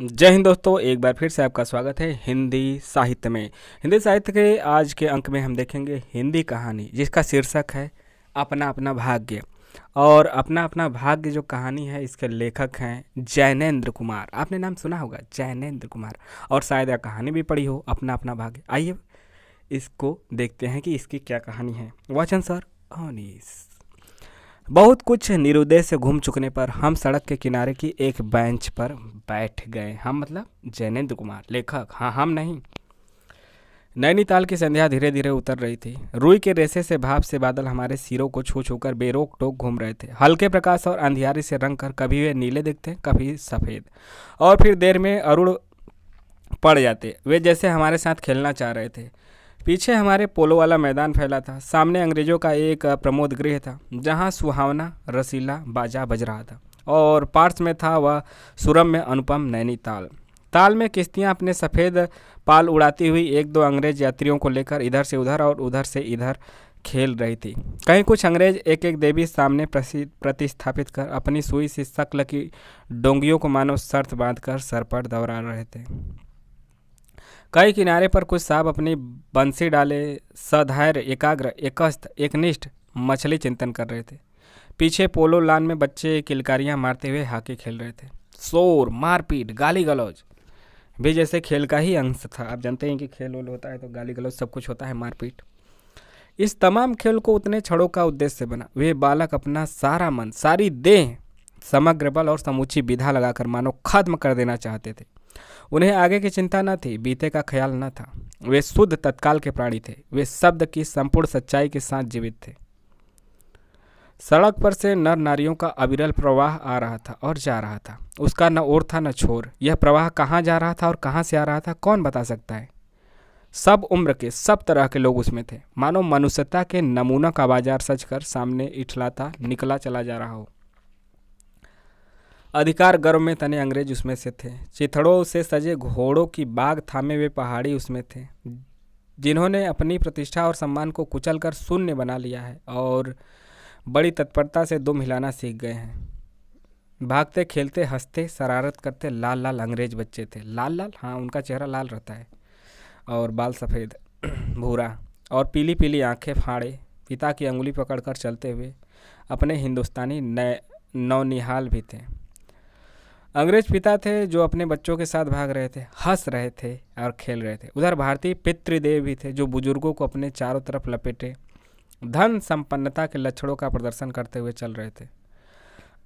जय हिंद दोस्तों एक बार फिर से आपका स्वागत है हिंदी साहित्य में हिंदी साहित्य के आज के अंक में हम देखेंगे हिंदी कहानी जिसका शीर्षक है अपना अपना भाग्य और अपना अपना भाग्य जो कहानी है इसके लेखक हैं जैनेन्द्र कुमार आपने नाम सुना होगा जैनेन्द्र कुमार और शायद यह कहानी भी पढ़ी हो अपना अपना भाग्य आइए इसको देखते हैं कि इसकी क्या कहानी है वाचन सर ऑनिस बहुत कुछ निरुदय से घूम चुकने पर हम सड़क के किनारे की एक बेंच पर बैठ गए हम मतलब जैनेन्द्र कुमार लेखक हाँ हम नहीं नैनीताल की संध्या धीरे धीरे उतर रही थी रुई के रेसे से भाप से बादल हमारे सिरों को छू छू कर बेरोक टोक घूम रहे थे हल्के प्रकाश और अंधियारी से रंग कर कभी वे नीले दिखते कभी सफ़ेद और फिर देर में अरुण पड़ जाते वे जैसे हमारे साथ खेलना चाह रहे थे पीछे हमारे पोलो वाला मैदान फैला था सामने अंग्रेज़ों का एक प्रमोद गृह था जहाँ सुहावना रसीला बाजा बज रहा था और पार्स में था वह सुरम में अनुपम नैनीताल ताल ताल में किश्तियाँ अपने सफ़ेद पाल उड़ाती हुई एक दो अंग्रेज यात्रियों को लेकर इधर से उधर और उधर से इधर खेल रही थी कहीं कुछ अंग्रेज एक एक देवी सामने प्रतिस्थापित कर अपनी सुई से शक्ल की डोंगियों को मानो शर्त बांधकर सर पर दौड़ा रहे थे कई किनारे पर कुछ साहब अपनी बंसी डाले सधैर्य एकाग्र एकस्त एकनिष्ठ मछली चिंतन कर रहे थे पीछे पोलो लान में बच्चे किलकारियाँ मारते हुए हाके खेल रहे थे शोर मारपीट गाली गलौज भी जैसे खेल का ही अंश था आप जानते हैं कि खेल वेल होता है तो गाली गलौज सब कुछ होता है मारपीट इस तमाम खेल को उतने छड़ों का उद्देश्य बना वे बालक अपना सारा मन सारी देह समग्र बल और समूची विधा लगाकर मानो खत्म कर देना चाहते थे उन्हें आगे की चिंता न थी बीते का ख्याल न था वे शुद्ध तत्काल के प्राणी थे वे शब्द की संपूर्ण सच्चाई के साथ जीवित थे सड़क पर से नर नारियों का अविरल प्रवाह आ रहा था और जा रहा था उसका न ओर था न छोर यह प्रवाह कहाँ जा रहा था और कहाँ से आ रहा था कौन बता सकता है सब उम्र के सब तरह के लोग उसमें थे मानो मनुष्यता के नमूना का बाजार सजकर कर सामने इठलाता निकला चला जा रहा हो अधिकार गर्व में तने अंग्रेज उसमें से थे चिथड़ों से सजे घोड़ों की बाग थामे हुए पहाड़ी उसमें थे जिन्होंने अपनी प्रतिष्ठा और सम्मान को कुचल कर शून्य बना लिया है और बड़ी तत्परता से दुम हिलाना सीख गए हैं भागते खेलते हंसते शरारत करते लाल लाल अंग्रेज बच्चे थे लाल लाल हाँ उनका चेहरा लाल रहता है और बाल सफ़ेद भूरा और पीली पीली आंखें फाड़े पिता की अंगुली पकड़कर चलते हुए अपने हिंदुस्तानी नए नौनिहाल भी थे अंग्रेज पिता थे जो अपने बच्चों के साथ भाग रहे थे हंस रहे थे और खेल रहे थे उधर भारतीय पितृदेव भी थे जो बुजुर्गों को अपने चारों तरफ लपेटे धन संपन्नता के लक्षणों का प्रदर्शन करते हुए चल रहे थे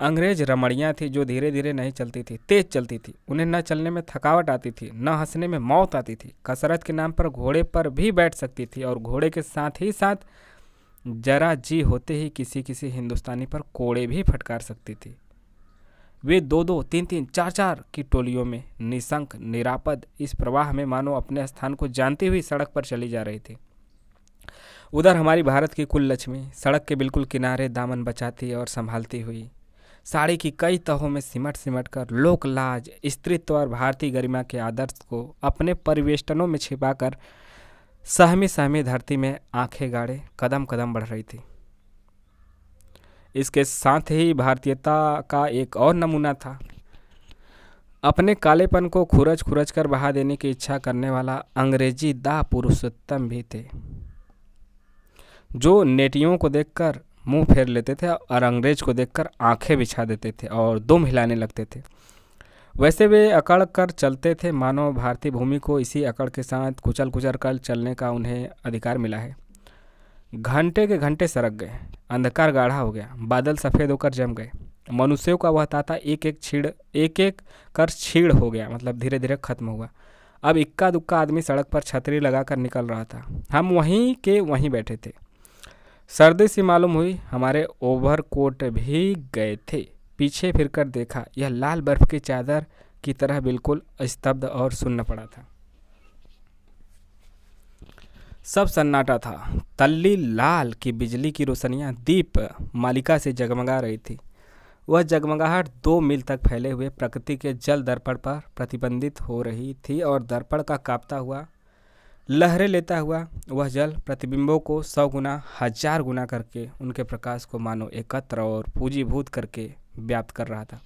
अंग्रेज रमणियाँ थी जो धीरे धीरे नहीं चलती थी तेज चलती थी उन्हें न चलने में थकावट आती थी न हंसने में मौत आती थी कसरत के नाम पर घोड़े पर भी बैठ सकती थी और घोड़े के साथ ही साथ जरा जी होते ही किसी किसी हिंदुस्तानी पर कोड़े भी फटकार सकती थी वे दो दो तीन तीन चार चार की टोलियों में निशंक निरापद इस प्रवाह में मानो अपने स्थान को जानते हुए सड़क पर चले जा रहे थे उधर हमारी भारत की कुल लक्ष्मी सड़क के बिल्कुल किनारे दामन बचाती और संभालती हुई साड़ी की कई तहों में सिमट सिमट कर लोक लाज स्त्रित्व और भारतीय गरिमा के आदर्श को अपने परिवेष्टनों में छिपाकर सहमी सहमी धरती में आंखें गाड़े कदम कदम बढ़ रही थी इसके साथ ही भारतीयता का एक और नमूना था अपने कालेपन को खुरच खुरच कर बहा देने की इच्छा करने वाला अंग्रेजी दाह पुरुषोत्तम भी थे जो नेटियों को देखकर मुंह फेर लेते थे और अंग्रेज को देखकर आंखें बिछा देते थे और दुम हिलाने लगते थे वैसे वे अकड़ कर चलते थे मानो भारतीय भूमि को इसी अकड़ के साथ कुचल कुचल कर चलने का उन्हें अधिकार मिला है घंटे के घंटे सरक गए अंधकार गाढ़ा हो गया बादल सफ़ेद होकर जम गए मनुष्यों का वह ताता एक एक छीड़ एक एक कर छीड़ हो गया मतलब धीरे धीरे ख़त्म हुआ अब इक्का दुक्का आदमी सड़क पर छतरी लगाकर निकल रहा था हम वहीं के वहीं बैठे थे सर्दी सी मालूम हुई हमारे ओवर कोट भी गए थे पीछे फिरकर देखा यह लाल बर्फ़ की चादर की तरह बिल्कुल स्तब्ध और सुन्न पड़ा था सब सन्नाटा था तल्ली लाल की बिजली की रोशनियाँ दीप मालिका से जगमगा रही थी वह जगमगाहट दो मील तक फैले हुए प्रकृति के जल दर्पण पर प्रतिबंधित हो रही थी और दर्पण का कांपता हुआ लहरें लेता हुआ वह जल प्रतिबिंबों को सौ गुना हजार गुना करके उनके प्रकाश को मानो एकत्र और पूंजीभूत करके व्याप्त कर रहा था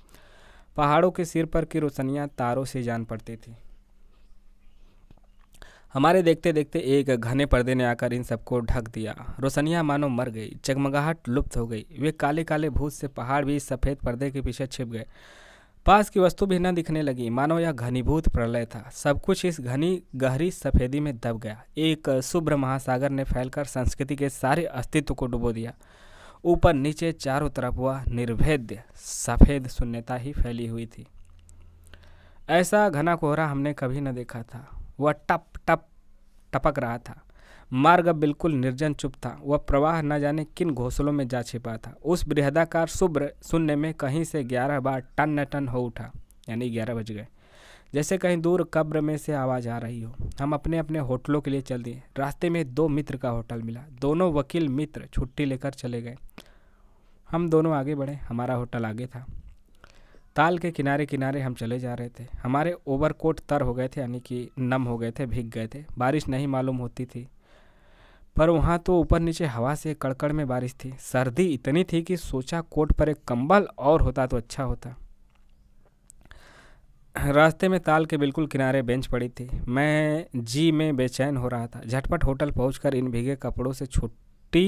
पहाड़ों के सिर पर की रोशनियाँ तारों से जान पड़ती थी हमारे देखते देखते एक घने पर्दे ने आकर इन सबको ढक दिया रोशनिया मानो मर गई जगमगाहट लुप्त हो गई वे काले काले भूत से पहाड़ भी सफ़ेद पर्दे के पीछे छिप गए पास की वस्तु भी न दिखने लगी मानो यह घनीभूत प्रलय था सब कुछ इस घनी गहरी सफ़ेदी में दब गया एक शुभ्र महासागर ने फैलकर संस्कृति के सारे अस्तित्व को डुबो दिया ऊपर नीचे चारों तरफ वह निर्भेद्य सफ़ेद शून्यता ही फैली हुई थी ऐसा घना कोहरा हमने कभी न देखा था वह टप टप टपक रहा था मार्ग बिल्कुल निर्जन चुप था वह प्रवाह न जाने किन घोंसलों में जा छिपा था उस बृहदाकार शुभ्र शून्य में कहीं से ग्यारह बार टन न टन हो उठा यानी ग्यारह बज गए जैसे कहीं दूर कब्र में से आवाज़ आ रही हो हम अपने अपने होटलों के लिए चल दिए रास्ते में दो मित्र का होटल मिला दोनों वकील मित्र छुट्टी लेकर चले गए हम दोनों आगे बढ़े हमारा होटल आगे था ताल के किनारे किनारे हम चले जा रहे थे हमारे ओवरकोट तर हो गए थे यानी कि नम हो गए थे भीग गए थे बारिश नहीं मालूम होती थी पर वहाँ तो ऊपर नीचे हवा से कड़कड़ में बारिश थी सर्दी इतनी थी कि सोचा कोट पर एक कंबल और होता तो अच्छा होता रास्ते में ताल के बिल्कुल किनारे बेंच पड़ी थी मैं जी में बेचैन हो रहा था झटपट होटल पहुँच इन भीगे कपड़ों से छुट्टी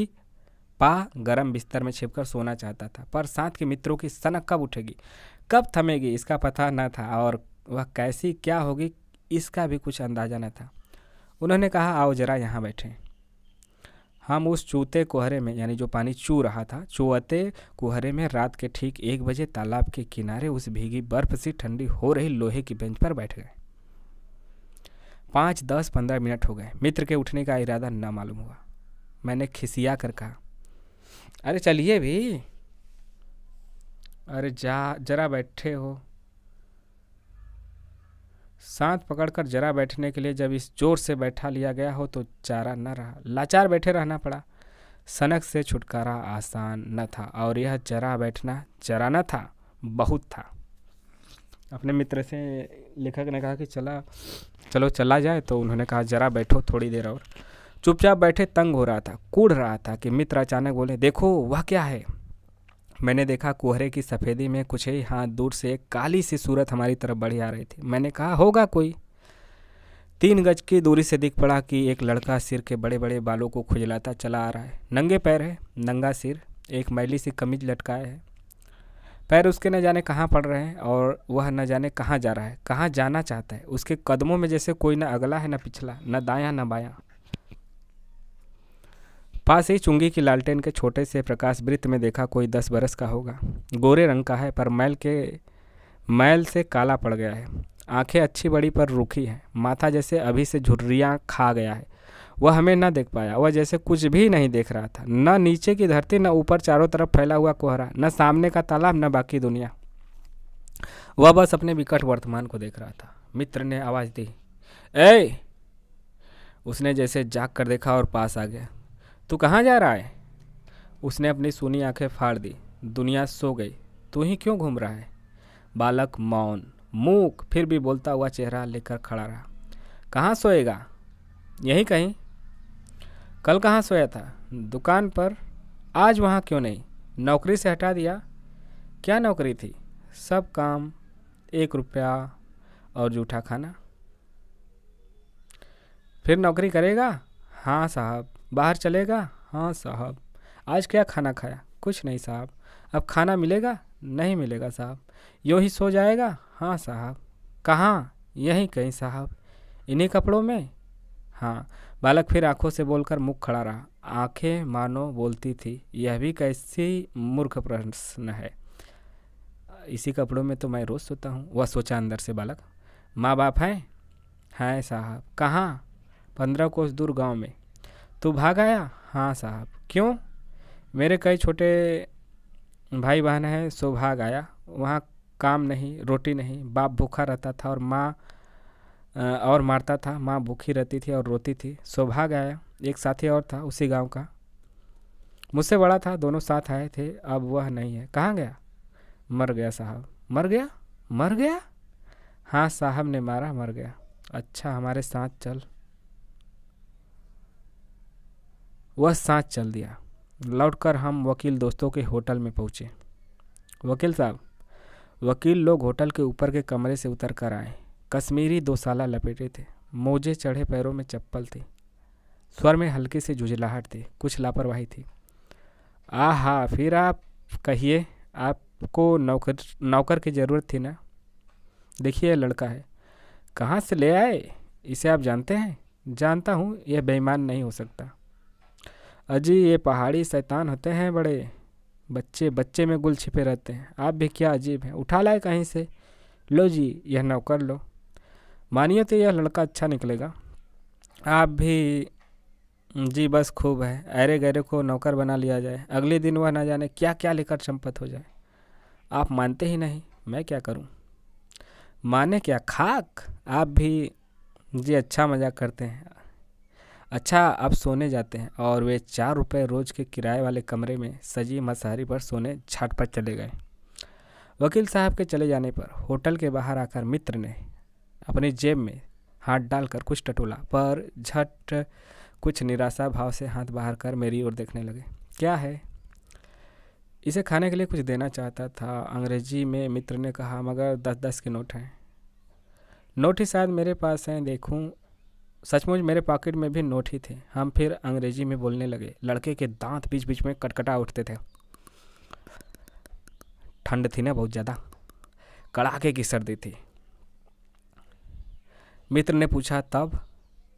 पा गर्म बिस्तर में छिपकर सोना चाहता था पर साथ के मित्रों की सनक कब उठेगी कब थमेगी इसका पता न था और वह कैसी क्या होगी इसका भी कुछ अंदाज़ा न था उन्होंने कहा आओ जरा यहाँ बैठे हम उस चूते कोहरे में यानी जो पानी चू रहा था चूते कोहरे में रात के ठीक एक बजे तालाब के किनारे उस भीगी बर्फ से ठंडी हो रही लोहे की बेंच पर बैठ गए पाँच दस पंद्रह मिनट हो गए मित्र के उठने का इरादा न मालूम हुआ मैंने खिसिया कर कहा अरे चलिए भी अरे जा जरा बैठे हो सांत पकड़कर जरा बैठने के लिए जब इस जोर से बैठा लिया गया हो तो चारा न रहा लाचार बैठे रहना पड़ा सनक से छुटकारा आसान न था और यह जरा बैठना जरा न था बहुत था अपने मित्र से लेखक ने कहा कि चला चलो चला जाए तो उन्होंने कहा जरा बैठो थोड़ी देर और चुपचाप बैठे तंग हो रहा था कूड़ रहा था कि मित्र अचानक बोले देखो वह क्या है मैंने देखा कोहरे की सफ़ेदी में कुछ ही हाथ दूर से एक काली सी सूरत हमारी तरफ बढ़ी आ रही थी मैंने कहा होगा कोई तीन गज की दूरी से दिख पड़ा कि एक लड़का सिर के बड़े बड़े बालों को खुजलाता चला आ रहा है नंगे पैर है नंगा सिर एक मैली सी कमीज लटकाए है पैर उसके न जाने कहाँ पड़ रहे हैं और वह न जाने कहाँ जा रहा है कहाँ जाना चाहता है उसके कदमों में जैसे कोई न अगला है न पिछला न दायां न बायां पास ही चुंगी की लालटेन के छोटे से प्रकाश वृत्त में देखा कोई दस बरस का होगा गोरे रंग का है पर मैल के मैल से काला पड़ गया है आंखें अच्छी बड़ी पर रूखी हैं माथा जैसे अभी से झुर्रियाँ खा गया है वह हमें न देख पाया वह जैसे कुछ भी नहीं देख रहा था न नीचे की धरती न ऊपर चारों तरफ फैला हुआ कोहरा न सामने का तालाब न बाकी दुनिया वह बस अपने विकट वर्तमान को देख रहा था मित्र ने आवाज़ दी ए उसने जैसे जाग कर देखा और पास आ गया तू कहाँ जा रहा है उसने अपनी सुनी आंखें फाड़ दी दुनिया सो गई तू ही क्यों घूम रहा है बालक मौन मूक फिर भी बोलता हुआ चेहरा लेकर खड़ा रहा कहाँ सोएगा यहीं कहीं कल कहाँ सोया था दुकान पर आज वहाँ क्यों नहीं नौकरी से हटा दिया क्या नौकरी थी सब काम एक रुपया और जूठा खाना फिर नौकरी करेगा हाँ साहब बाहर चलेगा हाँ साहब आज क्या खाना खाया कुछ नहीं साहब अब खाना मिलेगा नहीं मिलेगा साहब यो ही सो जाएगा हाँ साहब कहाँ यहीं कहीं साहब इन्हीं कपड़ों में हाँ बालक फिर आंखों से बोलकर मुख खड़ा रहा आंखें मानो बोलती थी यह भी कैसी मूर्ख प्रश्न है इसी कपड़ों में तो मैं रोज़ सोता हूँ वह सोचा अंदर से बालक माँ बाप हैं हैं साहब कहाँ पंद्रह कोस दूर गांव में तू भाग आया हाँ साहब क्यों मेरे कई छोटे भाई बहन हैं सो भाग आया वहाँ काम नहीं रोटी नहीं बाप भूखा रहता था और माँ और मारता था माँ भूखी रहती थी और रोती थी सो भाग आया एक साथी और था उसी गांव का मुझसे बड़ा था दोनों साथ आए थे अब वह नहीं है कहाँ गया मर गया साहब मर गया मर गया हाँ साहब ने मारा मर गया अच्छा हमारे साथ चल वह साथ चल दिया लौटकर हम वकील दोस्तों के होटल में पहुँचे वकील साहब वकील लोग होटल के ऊपर के कमरे से उतर कर आए कश्मीरी दोसाला लपेटे थे मोजे चढ़े पैरों में चप्पल थे स्वर में हल्की सी झुझलाहट थी कुछ लापरवाही थी आ हा फिर आप कहिए आपको नौकर नौकर की ज़रूरत थी ना देखिए लड़का है कहाँ से ले आए इसे आप जानते हैं जानता हूँ यह बेईमान नहीं हो सकता अजी ये पहाड़ी शैतान होते हैं बड़े बच्चे बच्चे में गुल छिपे रहते हैं आप भी क्या अजीब हैं उठा लाए कहीं से लो जी यह नौकर लो मानिए तो यह लड़का अच्छा निकलेगा आप भी जी बस खूब है अरे गहरे को नौकर बना लिया जाए अगले दिन वह ना जाने क्या क्या लेकर चंपत हो जाए आप मानते ही नहीं मैं क्या करूं माने क्या खाक आप भी जी अच्छा मजाक करते हैं अच्छा आप सोने जाते हैं और वे चार रुपये रोज के किराए वाले कमरे में सजी मसहरी पर सोने छाट पर चले गए वकील साहब के चले जाने पर होटल के बाहर आकर मित्र ने अपनी जेब में हाथ डालकर कुछ टटोला पर झट कुछ निराशा भाव से हाथ बाहर कर मेरी ओर देखने लगे क्या है इसे खाने के लिए कुछ देना चाहता था अंग्रेजी में मित्र ने कहा मगर दस दस के नोट हैं नोट ही शायद मेरे पास हैं देखूं सचमुच मेरे पॉकेट में भी नोट ही थे हम फिर अंग्रेजी में बोलने लगे लड़के के दांत बीच बीच में कटकटा उठते थे ठंड थी ना बहुत ज़्यादा कड़ाके की सर्दी थी मित्र ने पूछा तब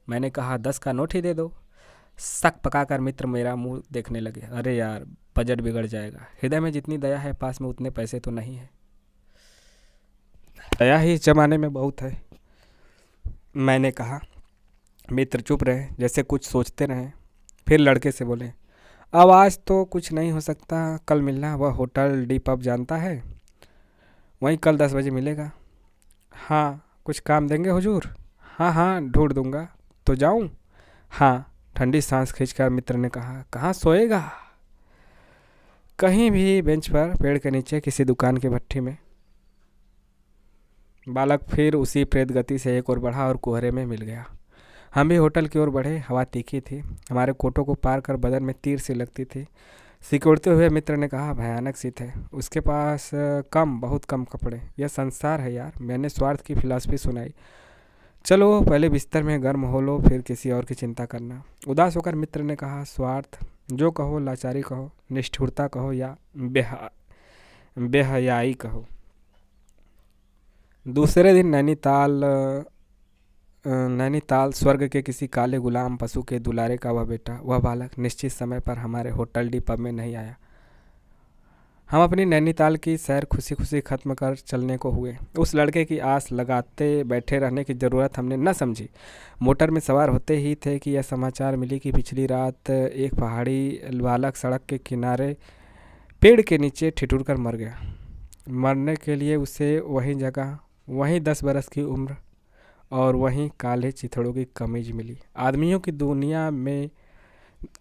मैंने कहा दस का नोट ही दे दो सक पकाकर मित्र मेरा मुंह देखने लगे अरे यार बजट बिगड़ जाएगा हृदय में जितनी दया है पास में उतने पैसे तो नहीं है दया ही इस जमाने में बहुत है मैंने कहा मित्र चुप रहे जैसे कुछ सोचते रहे फिर लड़के से बोले अब आज तो कुछ नहीं हो सकता कल मिलना वह होटल डी पब जानता है वहीं कल दस बजे मिलेगा हाँ कुछ काम देंगे हुजूर हाँ हाँ ढूंढ दूंगा तो जाऊँ हाँ ठंडी सांस खींचकर मित्र ने कहा कहाँ सोएगा कहीं भी बेंच पर पेड़ के नीचे किसी दुकान के भट्टी में बालक फिर उसी प्रेत गति से एक और बढ़ा और कोहरे में मिल गया हम भी होटल की ओर बढ़े हवा तीखी थी हमारे कोटों को पार कर बदन में तीर से लगती थी सिकुड़ते हुए मित्र ने कहा भयानक शीत है उसके पास कम बहुत कम कपड़े यह संसार है यार मैंने स्वार्थ की फिलासफी सुनाई चलो पहले बिस्तर में गर्म हो लो फिर किसी और की चिंता करना उदास होकर मित्र ने कहा स्वार्थ जो कहो लाचारी कहो निष्ठुरता कहो या बेहा बेहयाई कहो दूसरे दिन नैनीताल नैनीताल स्वर्ग के किसी काले गुलाम पशु के दुलारे का वह बेटा वह बालक निश्चित समय पर हमारे होटल डी पब में नहीं आया हम अपनी नैनीताल की सैर खुशी खुशी ख़त्म कर चलने को हुए उस लड़के की आस लगाते बैठे रहने की ज़रूरत हमने न समझी मोटर में सवार होते ही थे कि यह समाचार मिली कि पिछली रात एक पहाड़ी बालक सड़क के किनारे पेड़ के नीचे ठिठुर कर मर गया मरने के लिए उसे वहीं जगह वहीं दस बरस की उम्र और वहीं काले चिथड़ों की कमीज मिली आदमियों की दुनिया में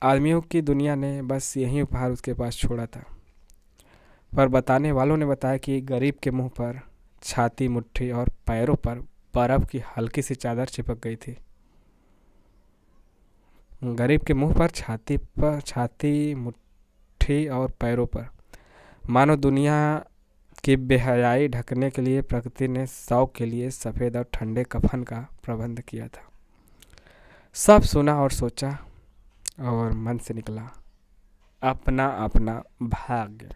आदमियों की दुनिया ने बस यही उपहार उसके पास छोड़ा था पर बताने वालों ने बताया कि गरीब के मुंह पर छाती मुट्ठी और पैरों पर बर्फ़ की हल्की सी चादर चिपक गई थी गरीब के मुंह पर छाती पर छाती मुट्ठी और पैरों पर मानो दुनिया की बेहयाई ढकने के लिए प्रकृति ने शव के लिए सफ़ेद और ठंडे कफन का प्रबंध किया था सब सुना और सोचा और मन से निकला अपना अपना भाग्य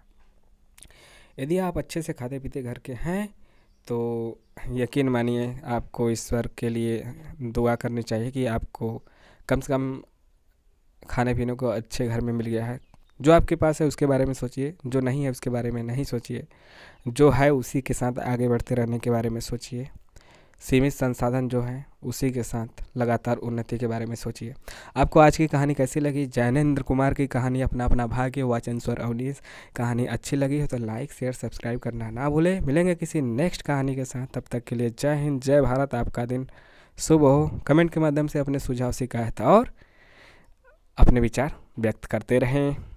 यदि आप अच्छे से खाते पीते घर के हैं तो यकीन मानिए आपको ईश्वर के लिए दुआ करनी चाहिए कि आपको कम से कम खाने पीने को अच्छे घर में मिल गया है जो आपके पास है उसके बारे में सोचिए जो नहीं है उसके बारे में नहीं सोचिए जो है उसी के साथ आगे बढ़ते रहने के बारे में सोचिए सीमित संसाधन जो हैं उसी के साथ लगातार उन्नति के बारे में सोचिए आपको आज की कहानी कैसी लगी जैनेन्द्र कुमार की कहानी अपना अपना भाग्य वाचन स्वर अवनीस कहानी अच्छी लगी हो तो लाइक शेयर सब्सक्राइब करना ना भूलें मिलेंगे किसी नेक्स्ट कहानी के साथ तब तक के लिए जय हिंद जय भारत आपका दिन शुभ हो कमेंट के माध्यम से अपने सुझाव शिकायत और अपने विचार व्यक्त करते रहें